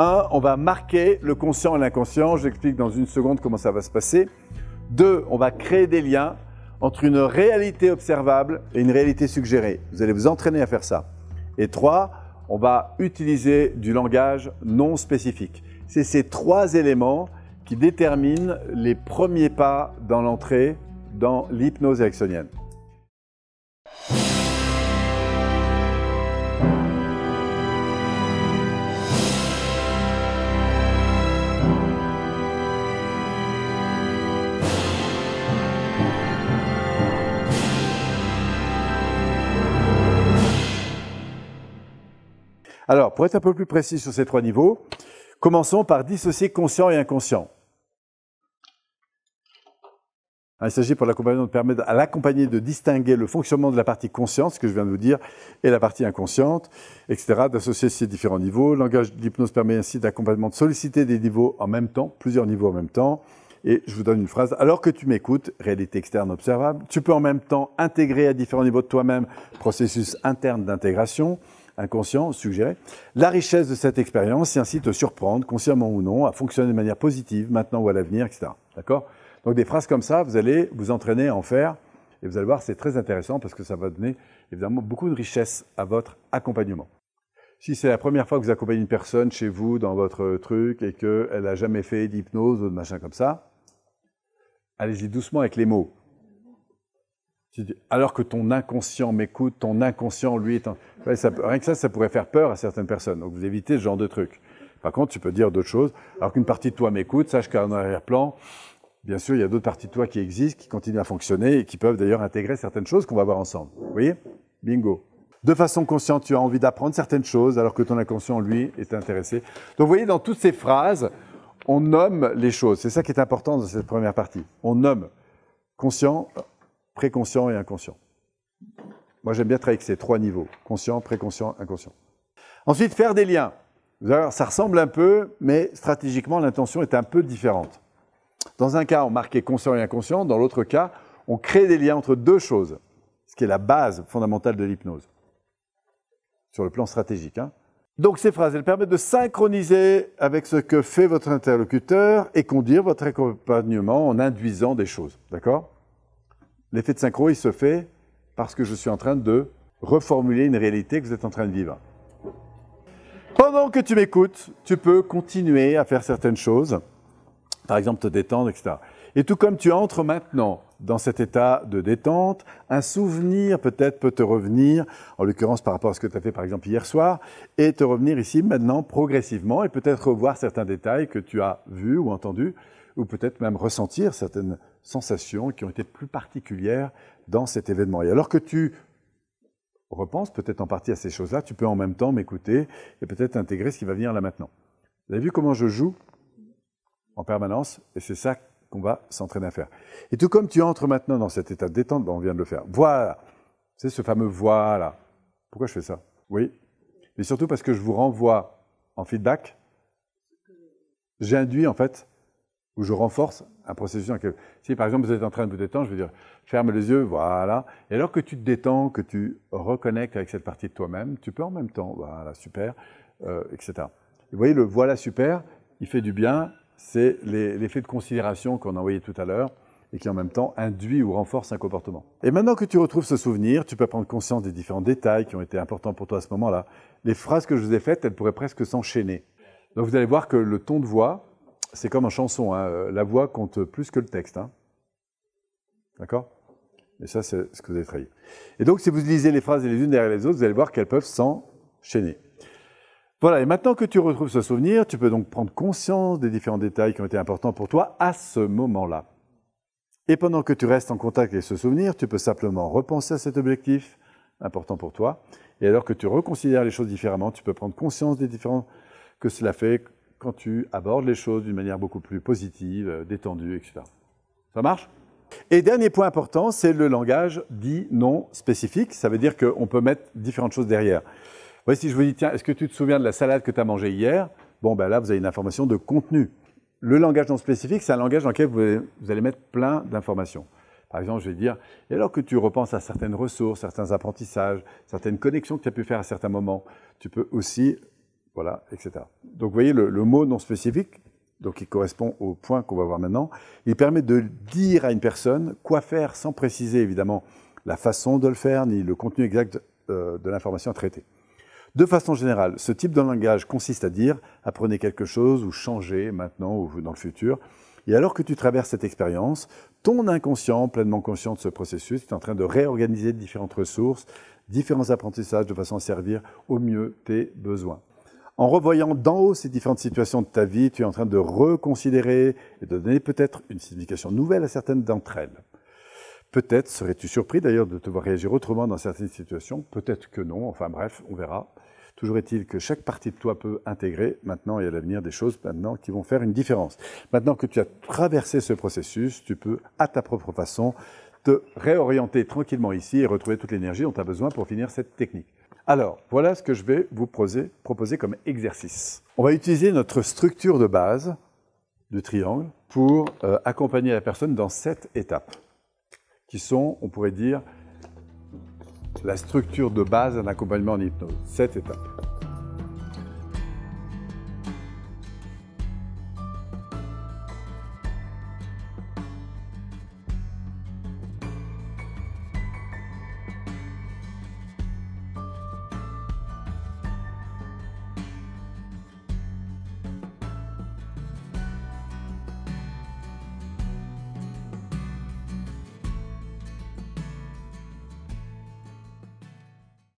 Un, on va marquer le conscient et l'inconscient. J'explique dans une seconde comment ça va se passer. Deux, on va créer des liens entre une réalité observable et une réalité suggérée. Vous allez vous entraîner à faire ça. Et trois, on va utiliser du langage non spécifique. C'est ces trois éléments qui déterminent les premiers pas dans l'entrée dans l'hypnose ericksonienne. Alors, pour être un peu plus précis sur ces trois niveaux, commençons par dissocier conscient et inconscient. Ah, il s'agit pour l'accompagnement de permettre à l'accompagné de distinguer le fonctionnement de la partie consciente, ce que je viens de vous dire, et la partie inconsciente, etc., d'associer ces différents niveaux. Le langage d'hypnose permet ainsi d'accompagnement de solliciter des niveaux en même temps, plusieurs niveaux en même temps. Et je vous donne une phrase. Alors que tu m'écoutes, réalité externe observable, tu peux en même temps intégrer à différents niveaux de toi-même processus interne d'intégration, inconscient suggéré. La richesse de cette expérience incite à surprendre, consciemment ou non, à fonctionner de manière positive, maintenant ou à l'avenir, etc. D'accord Donc des phrases comme ça, vous allez vous entraîner à en faire, et vous allez voir, c'est très intéressant parce que ça va donner évidemment beaucoup de richesse à votre accompagnement. Si c'est la première fois que vous accompagnez une personne chez vous dans votre truc et qu'elle n'a jamais fait d'hypnose ou de machin comme ça, allez-y doucement avec les mots alors que ton inconscient m'écoute, ton inconscient, lui, est rien que ça, ça pourrait faire peur à certaines personnes. Donc, vous évitez ce genre de truc. Par contre, tu peux dire d'autres choses. Alors qu'une partie de toi m'écoute, sache qu'en arrière-plan, bien sûr, il y a d'autres parties de toi qui existent, qui continuent à fonctionner et qui peuvent d'ailleurs intégrer certaines choses qu'on va voir ensemble. Vous voyez Bingo. De façon consciente, tu as envie d'apprendre certaines choses alors que ton inconscient, lui, est intéressé. Donc, vous voyez, dans toutes ces phrases, on nomme les choses. C'est ça qui est important dans cette première partie. On nomme conscient, préconscient et inconscient. Moi, j'aime bien travailler avec ces trois niveaux, conscient, préconscient, inconscient. Ensuite, faire des liens. Alors, ça ressemble un peu, mais stratégiquement, l'intention est un peu différente. Dans un cas, on marquait conscient et inconscient, dans l'autre cas, on crée des liens entre deux choses, ce qui est la base fondamentale de l'hypnose, sur le plan stratégique. Hein. Donc ces phrases, elles permettent de synchroniser avec ce que fait votre interlocuteur et conduire votre accompagnement en induisant des choses. D'accord L'effet de synchro, il se fait parce que je suis en train de reformuler une réalité que vous êtes en train de vivre. Pendant que tu m'écoutes, tu peux continuer à faire certaines choses, par exemple te détendre, etc. Et tout comme tu entres maintenant dans cet état de détente, un souvenir peut-être peut te revenir, en l'occurrence par rapport à ce que tu as fait par exemple hier soir, et te revenir ici maintenant progressivement, et peut-être revoir certains détails que tu as vus ou entendus, ou peut-être même ressentir certaines sensations qui ont été plus particulières dans cet événement. Et alors que tu repenses peut-être en partie à ces choses-là, tu peux en même temps m'écouter et peut-être intégrer ce qui va venir là maintenant. Vous avez vu comment je joue en permanence et c'est ça qu'on va s'entraîner à faire. Et tout comme tu entres maintenant dans cet état de détente, ben, on vient de le faire. Voilà. C'est ce fameux voilà. Pourquoi je fais ça Oui. Mais surtout parce que je vous renvoie en feedback. J'induis en fait où je renforce un processus. que Si par exemple vous êtes en train de vous détendre, je vais dire ferme les yeux, voilà. Et alors que tu te détends, que tu reconnectes avec cette partie de toi-même, tu peux en même temps, voilà, super, euh, etc. vous voyez, le voilà super, il fait du bien, c'est l'effet de considération qu'on a envoyé tout à l'heure et qui en même temps induit ou renforce un comportement. Et maintenant que tu retrouves ce souvenir, tu peux prendre conscience des différents détails qui ont été importants pour toi à ce moment-là. Les phrases que je vous ai faites, elles pourraient presque s'enchaîner. Donc vous allez voir que le ton de voix, c'est comme en chanson, hein, euh, la voix compte plus que le texte. Hein. D'accord Et ça, c'est ce que vous avez trahi. Et donc, si vous lisez les phrases les unes derrière les autres, vous allez voir qu'elles peuvent s'enchaîner. Voilà, et maintenant que tu retrouves ce souvenir, tu peux donc prendre conscience des différents détails qui ont été importants pour toi à ce moment-là. Et pendant que tu restes en contact avec ce souvenir, tu peux simplement repenser à cet objectif important pour toi. Et alors que tu reconsidères les choses différemment, tu peux prendre conscience des différents que cela fait, quand tu abordes les choses d'une manière beaucoup plus positive, euh, détendue, etc. Ça marche Et dernier point important, c'est le langage dit non spécifique. Ça veut dire qu'on peut mettre différentes choses derrière. Voici si je vous dis, tiens, est-ce que tu te souviens de la salade que tu as mangée hier Bon, ben là, vous avez une information de contenu. Le langage non spécifique, c'est un langage dans lequel vous allez mettre plein d'informations. Par exemple, je vais dire, et alors que tu repenses à certaines ressources, certains apprentissages, certaines connexions que tu as pu faire à certains moments, tu peux aussi voilà, etc. Donc vous voyez, le, mot non spécifique, qui correspond au point qu'on va voir maintenant, il permet de dire à une personne quoi faire sans préciser évidemment la façon de le faire ni le contenu exact euh, de l'information à traiter. De façon générale, ce type de langage consiste à dire apprenez quelque chose ou changez maintenant ou dans le futur. Et alors que tu traverses cette expérience, ton inconscient, pleinement conscient de ce processus, est en train de réorganiser différentes ressources, différents apprentissages de façon à servir au mieux tes besoins. En revoyant d'en haut ces différentes situations de ta vie, tu es en train de reconsidérer et de donner peut-être une signification nouvelle à certaines d'entre elles. Peut-être serais-tu surpris d'ailleurs de te voir réagir autrement dans certaines situations, peut-être que non, enfin bref, on verra. Toujours est-il que chaque partie de toi peut intégrer maintenant et à l'avenir des choses maintenant qui vont faire une différence. Maintenant que tu as traversé ce processus, tu peux à ta propre façon te réorienter tranquillement ici et retrouver toute l'énergie dont tu as besoin pour finir cette technique. Alors, voilà ce que je vais vous proposer, comme exercice. On va utiliser notre structure de base du triangle pour euh, accompagner la personne dans sept étapes, qui sont, on pourrait dire, la structure de base d'un accompagnement en hypnose. Sept étapes.